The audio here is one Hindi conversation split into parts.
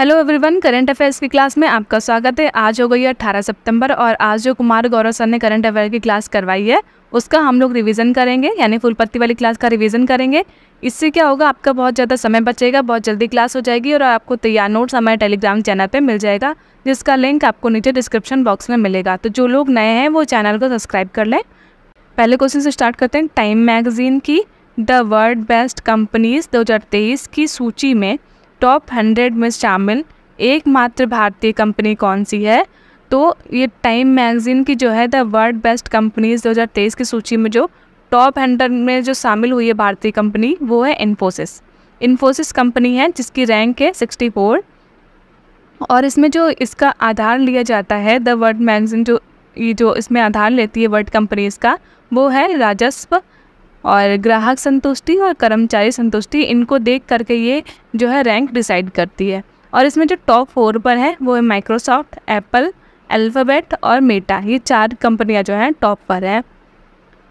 हेलो एवरीवन करंट अफेयर्स की क्लास में आपका स्वागत है आज हो गई है अट्ठारह सितंबर और आज जो कुमार गौरव सर ने करंट अफेयर की क्लास करवाई है उसका हम लोग रिवीजन करेंगे यानी फुल पत्ती वाली क्लास का रिवीजन करेंगे इससे क्या होगा आपका बहुत ज़्यादा समय बचेगा बहुत जल्दी क्लास हो जाएगी और आपको तैयार नोट्स हमारे टेलीग्राम चैनल पर मिल जाएगा जिसका लिंक आपको नीचे डिस्क्रिप्शन बॉक्स में मिलेगा तो जो लोग नए हैं वो चैनल को सब्सक्राइब कर लें पहले क्वेश्चन से स्टार्ट करते हैं टाइम मैगजीन की द वर्ल्ड बेस्ट कंपनीज दो की सूची में टॉप हंड्रेड में शामिल एकमात्र भारतीय कंपनी कौन सी है तो ये टाइम मैगज़ीन की जो है द वर्ल्ड बेस्ट कंपनीज 2023 की सूची में जो टॉप हंड्रेड में जो शामिल हुई है भारतीय कंपनी वो है इन्फोसिस इन्फोसिस कंपनी है जिसकी रैंक है सिक्सटी और इसमें जो इसका आधार लिया जाता है द वर्ल्ड मैगजीन जो ये जो इसमें आधार लेती है वर्ल्ड कंपनीज का वो है राजस्व और ग्राहक संतुष्टि और कर्मचारी संतुष्टि इनको देख करके ये जो है रैंक डिसाइड करती है और इसमें जो टॉप फोर पर है वो है माइक्रोसॉफ्ट एप्पल अल्फ़ाबेट और मेटा ये चार कंपनियां जो हैं टॉप पर हैं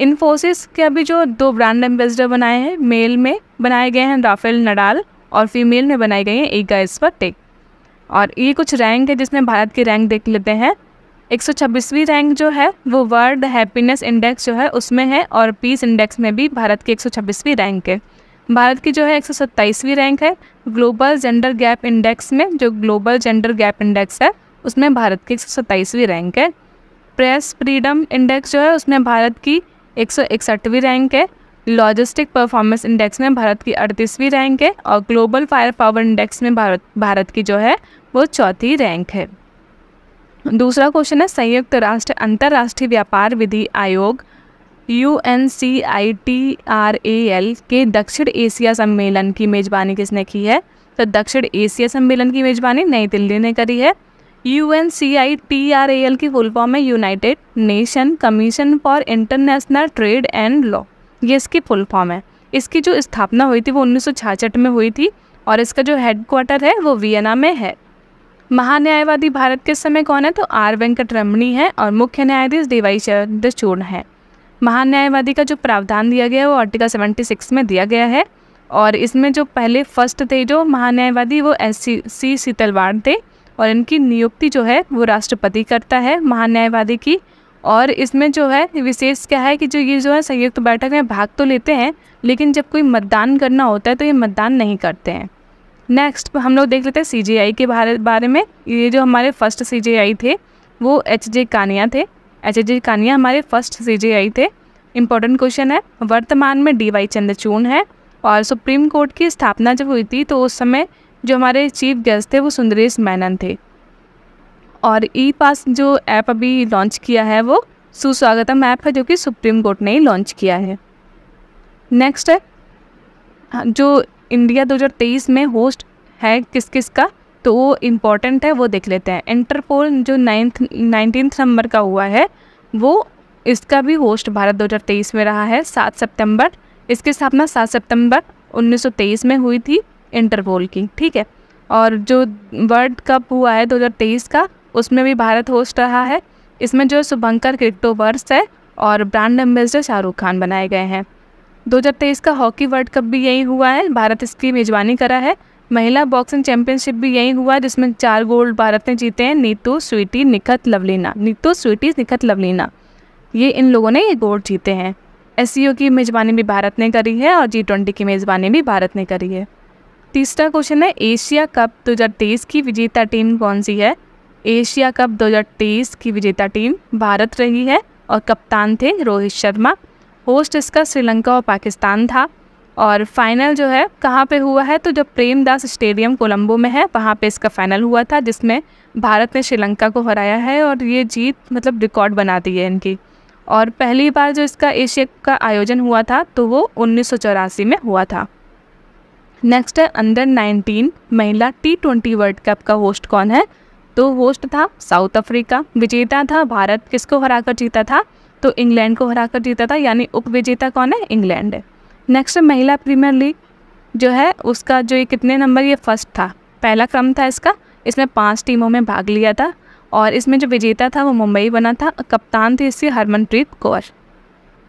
इन्फोसिस के अभी जो दो ब्रांड एम्बेसडर बनाए हैं मेल में बनाए गए हैं राफेल नडाल और फीमेल में बनाई गई हैं एक इस पर टेक और ये कुछ रैंक है जिसमें भारत की रैंक देख लेते हैं एक रैंक जो है वो वर्ल्ड हैप्पीनेस इंडेक्स जो है उसमें है और पीस इंडेक्स में भी भारत की एक रैंक है भारत की जो है एक रैंक है ग्लोबल जेंडर गैप इंडेक्स में जो ग्लोबल जेंडर गैप इंडेक्स है उसमें भारत की एक रैंक है प्रेस फ्रीडम इंडेक्स जो है उसमें भारत की एक रैंक है लॉजिस्टिक परफॉर्मेंस इंडेक्स में भारत की अड़तीसवीं रैंक है और ग्लोबल फायर पावर इंडेक्स में भारत भारत की जो है वो चौथी रैंक है दूसरा क्वेश्चन है संयुक्त राष्ट्र अंतर्राष्ट्रीय व्यापार विधि आयोग U N C I T R A L के दक्षिण एशिया सम्मेलन की मेज़बानी किसने की है तो दक्षिण एशिया सम्मेलन की मेज़बानी नई दिल्ली ने करी है U N C I T R A L की फुल फॉर्म है united nation commission for international trade and law ये इसकी फुल फॉर्म है इसकी जो स्थापना हुई थी वो उन्नीस में हुई थी और इसका जो हेडक्वार्टर है वो वियना में है महान्यायवादी भारत के समय कौन है तो आर वेंकट रमणी है और मुख्य न्यायाधीश डीवाई चंद्रचूर्ण है महान्यायवादी का जो प्रावधान दिया गया है वो आर्टिकल 76 में दिया गया है और इसमें जो पहले फर्स्ट थे जो महान्यायवादी वो एस सी सी सीतलवाड़ थे और इनकी नियुक्ति जो है वो राष्ट्रपति करता है महान्यायवादी की और इसमें जो है विशेष क्या है कि जो ये जो है संयुक्त बैठक में भाग तो लेते हैं लेकिन जब कोई मतदान करना होता है तो ये मतदान नहीं करते हैं नेक्स्ट हम लोग देख लेते हैं सी के बारे बारे में ये जो हमारे फर्स्ट सी थे वो एच जे कानिया थे एच जे कानिया हमारे फर्स्ट सी थे इंपॉर्टेंट क्वेश्चन है वर्तमान में डी वाई चंद्रचून है और सुप्रीम कोर्ट की स्थापना जब हुई थी तो उस समय जो हमारे चीफ गेस्ट थे वो सुंदरेश मैनन थे और ई पास जो ऐप अभी लॉन्च किया है वो सुस्वागतम ऐप है जो कि सुप्रीम कोर्ट ने ही लॉन्च किया है नेक्स्ट है जो इंडिया 2023 में होस्ट है किस किस का तो वो इम्पॉर्टेंट है वो देख लेते हैं इंटरपोल जो नाइन्थ नाइनटीन नंबर का हुआ है वो इसका भी होस्ट भारत 2023 में रहा है सात सितंबर इसकी स्थापना सात सितंबर 1923 में हुई थी इंटरपोल की ठीक है और जो वर्ल्ड कप हुआ है 2023 का उसमें भी भारत होस्ट रहा है इसमें जो शुभंकर क्रिप्टोवर्स है और ब्रांड एम्बेसडर शाहरुख खान बनाए गए हैं 2023 का हॉकी वर्ल्ड कप भी यही हुआ है भारत इसकी मेज़बानी करा है महिला बॉक्सिंग चैंपियनशिप भी यही हुआ है जिसमें चार गोल्ड भारत ने जीते हैं नीतू स्वीटी निखत लवलीना नीतू स्वीटी निखत लवलीना ये इन लोगों ने ये गोल्ड जीते हैं एस की मेज़बानी भी भारत ने करी है और जी ट्वेंटी की मेज़बानी भी भारत ने करी है तीसरा क्वेश्चन है एशिया कप 2023 की विजेता टीम कौन सी है एशिया कप 2023 की विजेता टीम भारत रही है और कप्तान थे रोहित शर्मा होस्ट इसका श्रीलंका और पाकिस्तान था और फाइनल जो है कहाँ पे हुआ है तो जब प्रेमदास स्टेडियम कोलंबो में है वहाँ पे इसका फाइनल हुआ था जिसमें भारत ने श्रीलंका को हराया है और ये जीत मतलब रिकॉर्ड बना दी है इनकी और पहली बार जो इसका एशिया का आयोजन हुआ था तो वो उन्नीस में हुआ था नेक्स्ट है अंडर 19 महिला टी ट्वेंटी वर्ल्ड कप का होस्ट कौन है तो होस्ट था साउथ अफ्रीका विजेता था भारत किसको हराकर जीता था तो इंग्लैंड को हरा कर जीता था यानी उपविजेता कौन है इंग्लैंड है नेक्स्ट महिला प्रीमियर लीग जो है उसका जो ये कितने नंबर ये फर्स्ट था पहला क्रम था इसका इसमें पांच टीमों में भाग लिया था और इसमें जो विजेता था वो मुंबई बना था कप्तान थी इसकी हरमनप्रीत कौर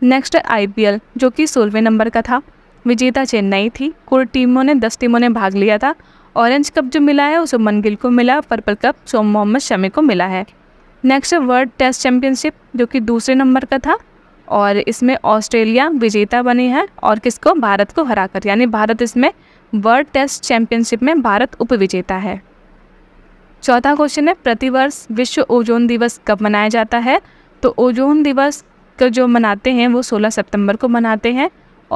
नेक्स्ट एल जो कि सोलहवें नंबर का था विजेता चेन्नई थी कुल टीमों ने दस टीमों ने भाग लिया था ऑरेंज कप जो मिला है वो सुमन गिल को मिला पर्पल कप सोम मोहम्मद शमी को मिला है नेक्स्ट वर्ल्ड टेस्ट चैम्पियनशिप जो कि दूसरे नंबर का था और इसमें ऑस्ट्रेलिया विजेता बनी है और किसको भारत को हराकर यानी भारत इसमें वर्ल्ड टेस्ट चैम्पियनशिप में भारत उपविजेता है चौथा क्वेश्चन है प्रतिवर्ष विश्व ओजोन दिवस कब मनाया जाता है तो ओजोन दिवस को जो मनाते हैं वो 16 सितंबर को मनाते हैं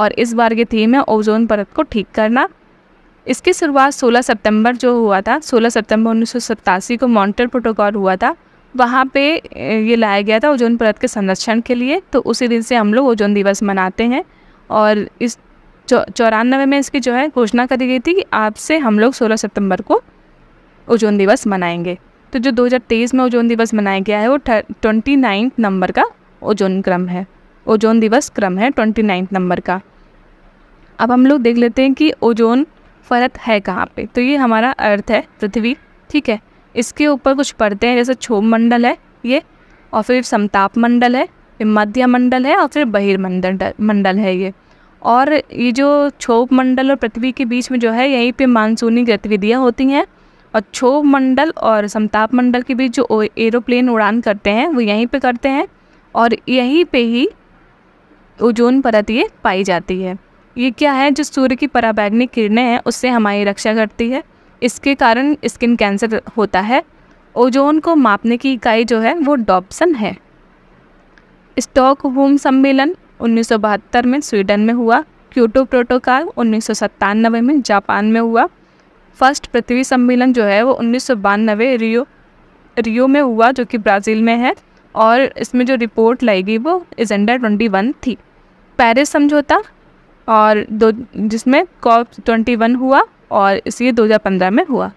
और इस बार की थीम है ओजोन परत को ठीक करना इसकी शुरुआत 16 सितंबर जो हुआ था 16 सितंबर उन्नीस को मॉन्टर प्रोटोकॉल हुआ था वहाँ पे ये लाया गया था ओजोन परत के संरक्षण के लिए तो उसी दिन से हम लोग ओजोन दिवस मनाते हैं और इस चौरानवे में इसकी जो है घोषणा करी गई थी कि आपसे हम लोग 16 सितंबर को ओजोन दिवस मनाएंगे तो जो 2023 में ओजोन दिवस मनाया गया है वो ट्वेंटी नाइन्थ नंबर का ओजोन क्रम है ओजोन दिवस क्रम है ट्वेंटी नाइन्थ नंबर का अब हम लोग देख लेते हैं कि ओजोन फरत है कहाँ पे तो ये हमारा अर्थ है पृथ्वी ठीक है इसके ऊपर कुछ परतें हैं जैसे क्षोभ मंडल है ये और फिर समताप मंडल है फिर मध्य मंडल है और फिर बहिर्मंडल मंडल है ये और ये जो क्षोभ मंडल और पृथ्वी के बीच में जो है यहीं पे मानसूनी गतिविधियाँ होती हैं और क्षोभ मंडल और समताप मंडल के बीच जो एरोप्लेन उड़ान करते हैं वो यहीं पे करते हैं और यहीं पे ही ओजोन परत ये पाई जाती है ये क्या है जो सूर्य की पराबैग्निक किरणें हैं उससे हमारी रक्षा करती है इसके कारण स्किन कैंसर होता है ओजोन को मापने की इकाई जो है वो डॉपसन है स्टॉक होम सम्मेलन उन्नीस में स्वीडन में हुआ क्यूटो प्रोटोकॉल उन्नीस में जापान में हुआ फर्स्ट पृथ्वी सम्मेलन जो है वो उन्नीस रियो रियो में हुआ जो कि ब्राज़ील में है और इसमें जो रिपोर्ट लाई गई वो एजेंडा वन थी पेरिस समझौता और दो जिसमें कॉप वन हुआ और इसलिए 2015 में हुआ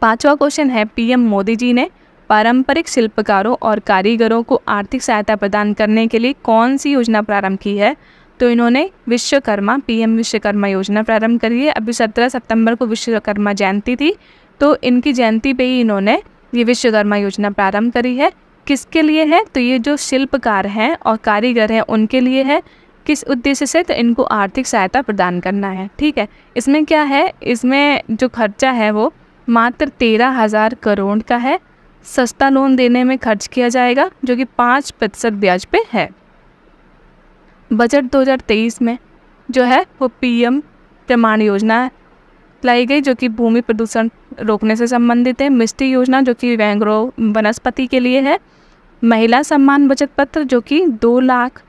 पांचवा क्वेश्चन है पीएम मोदी जी ने पारंपरिक शिल्पकारों और कारीगरों को आर्थिक सहायता प्रदान करने के लिए कौन सी योजना प्रारंभ की है तो इन्होंने विश्वकर्मा पीएम विश्वकर्मा योजना प्रारंभ करी है अभी सत्रह सितंबर को विश्वकर्मा जयंती थी तो इनकी जयंती पे ही इन्होंने ये विश्वकर्मा योजना प्रारंभ करी है किसके लिए है तो ये जो शिल्पकार हैं और कारीगर हैं उनके लिए है किस उद्देश्य से तो इनको आर्थिक सहायता प्रदान करना है ठीक है इसमें क्या है इसमें जो खर्चा है वो मात्र तेरह हज़ार करोड़ का है सस्ता लोन देने में खर्च किया जाएगा जो कि पाँच प्रतिशत ब्याज पे है बजट 2023 में जो है वो पीएम प्रमाण योजना लाई गई जो कि भूमि प्रदूषण रोकने से संबंधित है मिस्टी योजना जो कि वैंग्रो वनस्पति के लिए है महिला सम्मान बचत पत्र जो कि दो लाख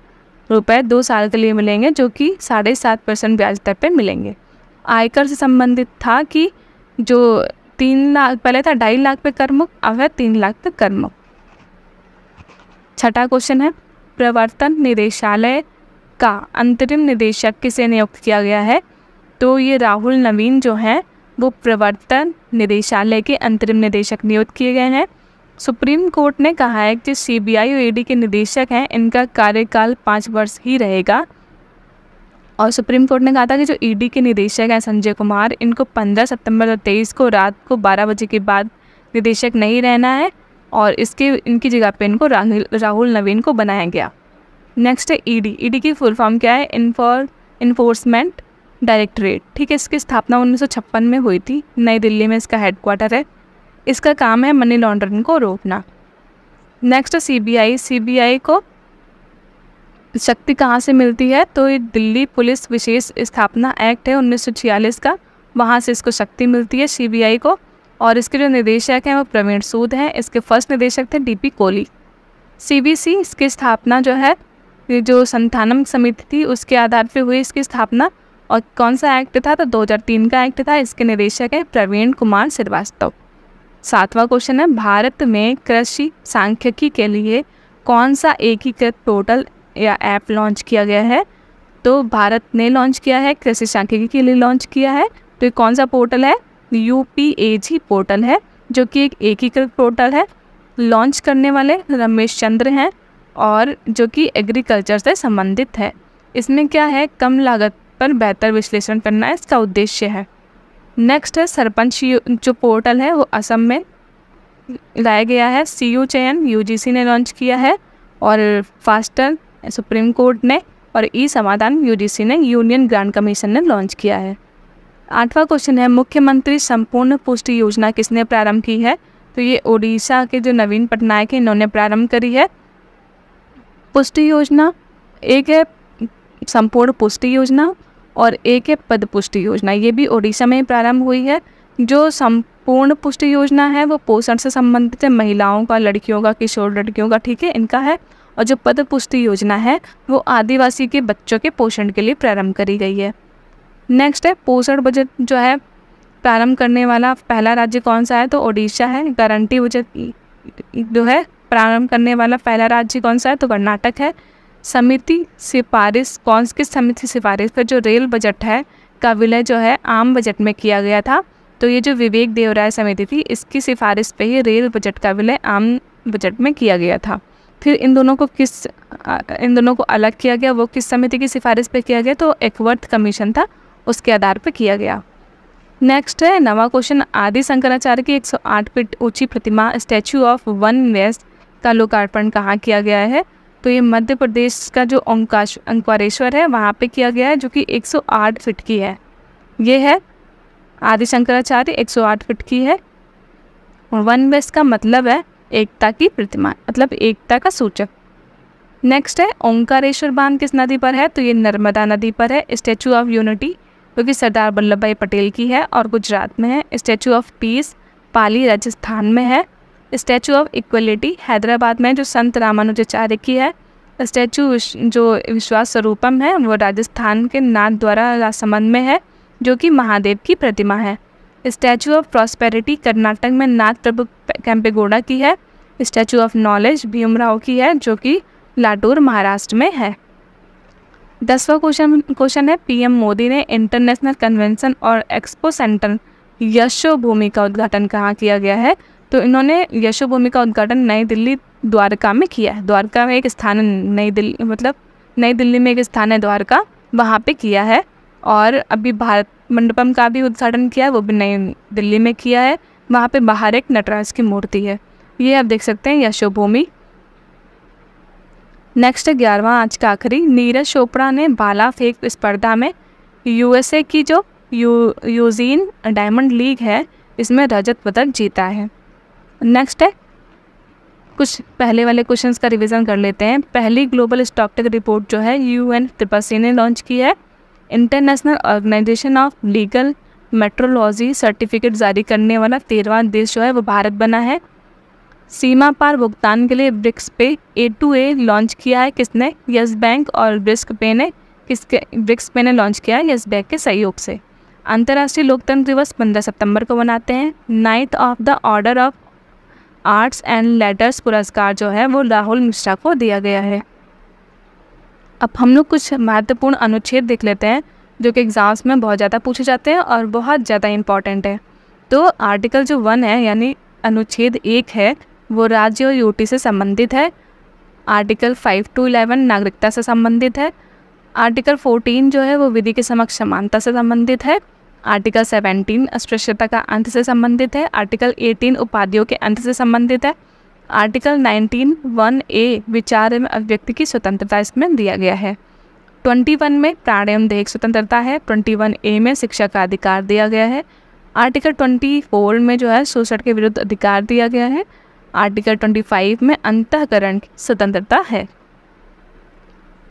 रुपए दो साल के लिए मिलेंगे जो कि साढ़े सात परसेंट ब्याज दर पर मिलेंगे आयकर से संबंधित था कि जो तीन लाख पहले था ढाई लाख पे कर मुक्त अब है तीन लाख पे कर मुक्त छठा क्वेश्चन है प्रवर्तन निदेशालय का अंतरिम निदेशक किसे नियुक्त किया गया है तो ये राहुल नवीन जो हैं वो प्रवर्तन निदेशालय के अंतरिम निदेशक नियुक्त किए गए हैं सुप्रीम कोर्ट ने कहा है कि सीबीआई और ईडी के निदेशक हैं इनका कार्यकाल पाँच वर्ष ही रहेगा और सुप्रीम कोर्ट ने कहा था कि जो ईडी के निदेशक हैं संजय कुमार इनको 15 सितंबर 2023 को रात को 12 बजे के बाद निदेशक नहीं रहना है और इसके इनकी जगह पे इनको राहुल राहुल नवीन को बनाया गया नेक्स्ट है ईडी ईडी की फुल फॉर्म क्या है इनफॉर इन्फोर्समेंट डायरेक्टरेट ठीक है इसकी स्थापना उन्नीस में हुई थी नई दिल्ली में इसका हेडक्वार्टर है इसका काम है मनी लॉन्ड्रिंग को रोकना नेक्स्ट सीबीआई सीबीआई को शक्ति कहाँ से मिलती है तो ये दिल्ली पुलिस विशेष स्थापना एक्ट है उन्नीस का वहाँ से इसको शक्ति मिलती है सीबीआई को और इसके जो निदेशक हैं वो प्रवीण सूद हैं इसके फर्स्ट निदेशक थे डीपी कोहली सीबीसी इसकी स्थापना जो है जो संथानम समिति थी उसके आधार पर हुई इसकी स्थापना और कौन सा एक्ट था तो 2003 का एक्ट था इसके निदेशक हैं प्रवीण कुमार श्रीवास्तव सातवां क्वेश्चन है भारत में कृषि सांख्यिकी के लिए कौन सा एकीकृत पोर्टल या ऐप लॉन्च किया गया है तो भारत ने लॉन्च किया है कृषि सांख्यिकी के लिए लॉन्च किया है तो ये कौन सा पोर्टल है यू पोर्टल है जो कि एक एकीकृत पोर्टल है लॉन्च करने वाले रमेश चंद्र हैं और जो कि एग्रीकल्चर से संबंधित है इसमें क्या है कम लागत पर बेहतर विश्लेषण करना इसका उद्देश्य है नेक्स्ट है सरपंच जो पोर्टल है वो असम में लाया गया है सी यू चयन यू ने लॉन्च किया है और फास्टर सुप्रीम कोर्ट ने और ई समाधान यू ने यूनियन ग्रांड कमीशन ने लॉन्च किया है आठवां क्वेश्चन है मुख्यमंत्री संपूर्ण पुष्टि योजना किसने प्रारंभ की है तो ये ओडिशा के जो नवीन पटनायक हैं इन्होंने प्रारंभ करी है पुष्टि योजना एक है संपूर्ण पुष्टि योजना और एक है पद पुष्टि योजना ये भी ओडिशा में प्रारंभ हुई है जो संपूर्ण पुष्टि योजना है वो पोषण से संबंधित है महिलाओं का लड़कियों का किशोर लड़कियों का ठीक है इनका है और जो पद पुष्टि योजना है वो आदिवासी के बच्चों के पोषण के लिए प्रारंभ करी गई है नेक्स्ट है पोषण बजट जो है प्रारंभ करने वाला पहला राज्य कौन सा है तो ओडिशा है गारंटी बजट जो है प्रारंभ करने वाला पहला राज्य कौन सा है तो कर्नाटक है समिति सिफारिश कौन किस समिति सिफारिश पर जो रेल बजट है का विलय जो है आम बजट में किया गया था तो ये जो विवेक देवराय समिति थी इसकी सिफारिश पे ही रेल बजट का विलय आम बजट में किया गया था फिर इन दोनों को किस इन दोनों को अलग किया गया वो किस समिति की सिफारिश पे किया गया तो वर्थ कमीशन था उसके आधार पर किया गया नेक्स्ट है नवा क्वेश्चन आदि शंकराचार्य की 108 फीट ऊंची प्रतिमा स्टैचू ऑफ वन वेस्ट का लोकार्पण कहाँ किया गया है तो ये मध्य प्रदेश का जो ओंकाश ओंकारेश्वर है वहाँ पे किया गया है जो कि 108 फीट की है ये है आदि शंकराचार्य 108 फीट की है और वन वेस्ट का मतलब है एकता की प्रतिमा मतलब एकता का सूचक नेक्स्ट है ओंकारेश्वर बांध किस नदी पर है तो ये नर्मदा नदी पर है स्टैचू ऑफ यूनिटी जो कि सरदार वल्लभ भाई पटेल की है और गुजरात में है statue of peace Pali Rajasthan में है स्टैचू ऑफ इक्वलिटी हैदराबाद में जो संत रामानुजाचार्य की है स्टैचू जो विश्वास स्वरूपम है वो राजस्थान के नाथ द्वारा संबंध में है जो कि महादेव की प्रतिमा है स्टैचू ऑफ प्रॉस्पेरिटी कर्नाटक में नाथ प्रभु कैंपेगोडा की है स्टैचू ऑफ नॉलेज भीमराव की है जो कि लाटूर महाराष्ट्र में है दसवा क्वेश्चन क्वेश्चन है पीएम मोदी ने इंटरनेशनल कन्वेंशन और एक्सपो सेंटर यशो भूमि का उद्घाटन कहाँ किया गया है तो इन्होंने यशोभूमि का उद्घाटन नई दिल्ली द्वारका में किया है द्वारका में एक स्थान नई दिल्ली मतलब नई दिल्ली में एक स्थान है द्वारका वहाँ पे किया है और अभी भारत मंडपम का भी उद्घाटन किया है वो भी नई दिल्ली में किया है वहाँ पे बाहर एक नटराज की मूर्ति है ये आप देख सकते हैं यशोभूमि नेक्स्ट ग्यारहवा आज का आखिरी नीरज चोपड़ा ने बाला फेंक स्पर्धा में यूएसए की जो यू यूजीन डायमंड लीग है इसमें रजत पदक जीता है नेक्स्ट है कुछ पहले वाले क्वेश्चन का रिविजन कर लेते हैं पहली ग्लोबल स्टॉकटेक रिपोर्ट जो है यू एन त्रिपासी ने लॉन्च की है international organisation of legal metrology certificate जारी करने वाला तेरहवा देश जो है वो भारत बना है सीमा पार भुगतान के लिए ब्रिक्स पे ए टू ए लॉन्च किया है किसने यस बैंक और ब्रिस्क पे ने किसके ब्रिक्स पे ने लॉन्च किया है यस बैंक के सहयोग से अंतर्राष्ट्रीय लोकतंत्र दिवस पंद्रह सितंबर को मनाते हैं knight of the order of arts and letters पुरस्कार जो है वो राहुल मिश्रा को दिया गया है अब हम लोग कुछ महत्वपूर्ण अनुच्छेद देख लेते हैं जो कि एग्ज़ाम्स में बहुत ज़्यादा पूछे जाते हैं और बहुत ज़्यादा इम्पॉर्टेंट है तो आर्टिकल जो वन है यानी अनुच्छेद एक है वो राज्य और यूटी से संबंधित है आर्टिकल फाइव टू इलेवन नागरिकता से संबंधित है आर्टिकल फोर्टीन जो है वो विधि के समक्ष समानता से संबंधित है आर्टिकल 17 अस्पृश्यता का अंत से संबंधित है आर्टिकल 18 उपाधियों के अंत से संबंधित है आर्टिकल 19 वन ए विचार एवं अभिव्यक्ति की स्वतंत्रता इसमें दिया गया है 21 में प्राण एवं देहिक स्वतंत्रता है 21 ए में शिक्षा का अधिकार दिया गया है आर्टिकल 24 में जो है शोषण के विरुद्ध अधिकार दिया गया है आर्टिकल 25 में अंतकरण की स्वतंत्रता है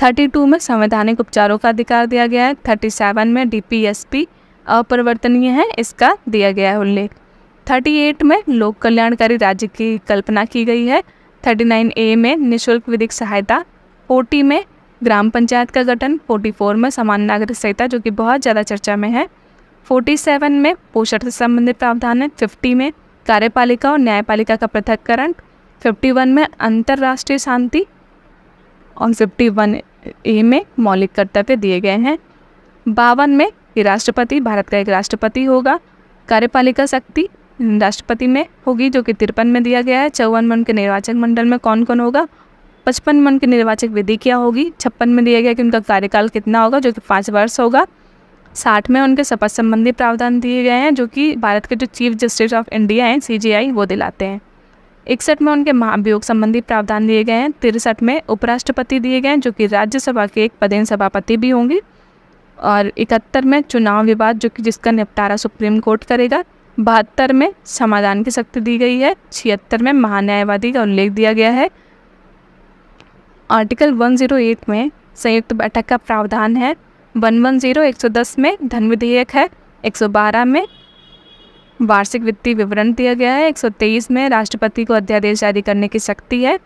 32 में संवैधानिक उपचारों का अधिकार दिया गया है 37 में डीपीएसपी अपरिवर्तनीय है इसका दिया गया है उल्लेख थर्टी एट में लोक कल्याणकारी राज्य की कल्पना की गई है थर्टी नाइन ए में निःशुल्क विधिक सहायता फोर्टी में ग्राम पंचायत का गठन फोर्टी फोर में सामान्य नागरिक संहिता जो कि बहुत ज़्यादा चर्चा में है फोर्टी सेवन में पोषण से संबंधित प्रावधान है फिफ्टी में कार्यपालिका और न्यायपालिका का पृथककरण फिफ्टी वन में अंतर्राष्ट्रीय शांति और फिफ्टी वन ए में मौलिक कर्तव्य दिए गए हैं बावन में कि राष्ट्रपति भारत का एक राष्ट्रपति होगा कार्यपालिका शक्ति राष्ट्रपति में होगी जो कि तिरपन में दिया गया है चौवन मन के निर्वाचक मंडल में कौन कौन होगा पचपन मन की निर्वाचक विधि क्या होगी छप्पन में दिया गया कि उनका कार्यकाल कितना होगा जो कि पाँच वर्ष होगा साठ में उनके शपथ संबंधी प्रावधान दिए गए हैं जो कि भारत के जो चीफ जस्टिस ऑफ इंडिया हैं सी वो दिलाते हैं इकसठ में उनके महाभियोग संबंधी प्रावधान दिए गए हैं तिरसठ में उपराष्ट्रपति दिए गए हैं जो कि राज्यसभा के एक पदेन सभापति भी होंगे और इकहत्तर में चुनाव विवाद जो कि जिसका निपटारा सुप्रीम कोर्ट करेगा बहत्तर में समाधान की शक्ति दी गई है छिहत्तर में महान्यायवादी का उल्लेख दिया गया है आर्टिकल 108 में संयुक्त बैठक का प्रावधान है 110 110 में धन विधेयक है 112 में वार्षिक वित्तीय विवरण दिया गया है 123 में राष्ट्रपति को अध्यादेश जारी करने की शक्ति है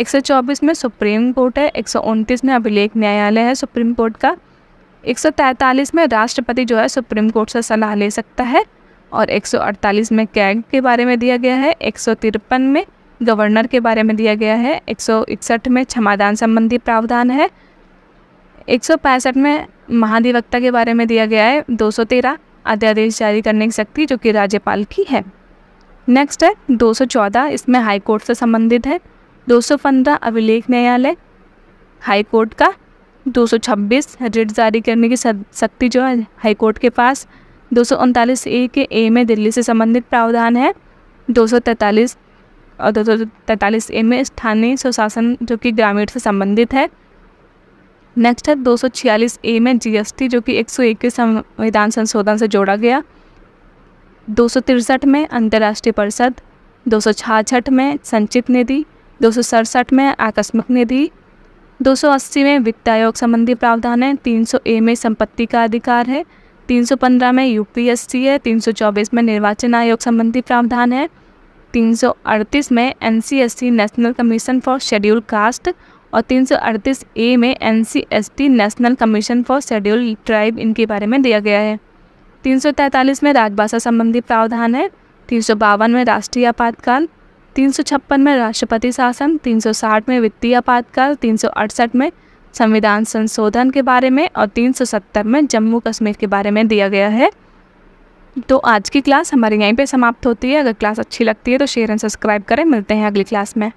124 में सुप्रीम कोर्ट है एक में अभिलेख न्यायालय है सुप्रीम कोर्ट का 143 में राष्ट्रपति जो है सुप्रीम कोर्ट से सलाह ले सकता है और 148 में कैग के बारे में दिया गया है एक में गवर्नर के बारे में दिया गया है एक में क्षमादान संबंधी प्रावधान है एक में महाधिवक्ता के बारे में दिया गया है 213 अध्यादेश जारी करने की शक्ति जो कि राज्यपाल की है नेक्स्ट है 214 इसमें हाई कोर्ट से संबंधित है 215 अभिलेख न्यायालय हाई कोर्ट का दो रिट जारी करने की शक्ति जो है हाईकोर्ट के पास दो ए के ए में दिल्ली से संबंधित प्रावधान है दो और दो सौ ए में स्थानीय सुशासन जो कि ग्रामीण से संबंधित है नेक्स्ट है दो ए में जीएसटी जो कि एक सौ इक्कीस के संविधान संशोधन से जोड़ा गया दो में अंतर्राष्ट्रीय परिषद दो में संचित निधि दो में आकस्मिक निधि 280 में वित्त आयोग संबंधी प्रावधान है 300 ए में संपत्ति का अधिकार है 315 में यूपीएससी है 324 में निर्वाचन आयोग संबंधी प्रावधान है 338 में NCST national commission for schedule caste और 338 ए में NCST national commission for schedule tribe इनके बारे में दिया गया है 343 में राजभाषा संबंधी प्रावधान है तीन में राष्ट्रीय आपातकाल तीन में राष्ट्रपति शासन 360 में वित्तीय आपातकाल 368 में संविधान संशोधन के बारे में और 370 में जम्मू कश्मीर के बारे में दिया गया है तो आज की क्लास हमारी यहीं पे समाप्त होती है अगर क्लास अच्छी लगती है तो शेयर एंड सब्सक्राइब करें मिलते हैं अगली क्लास में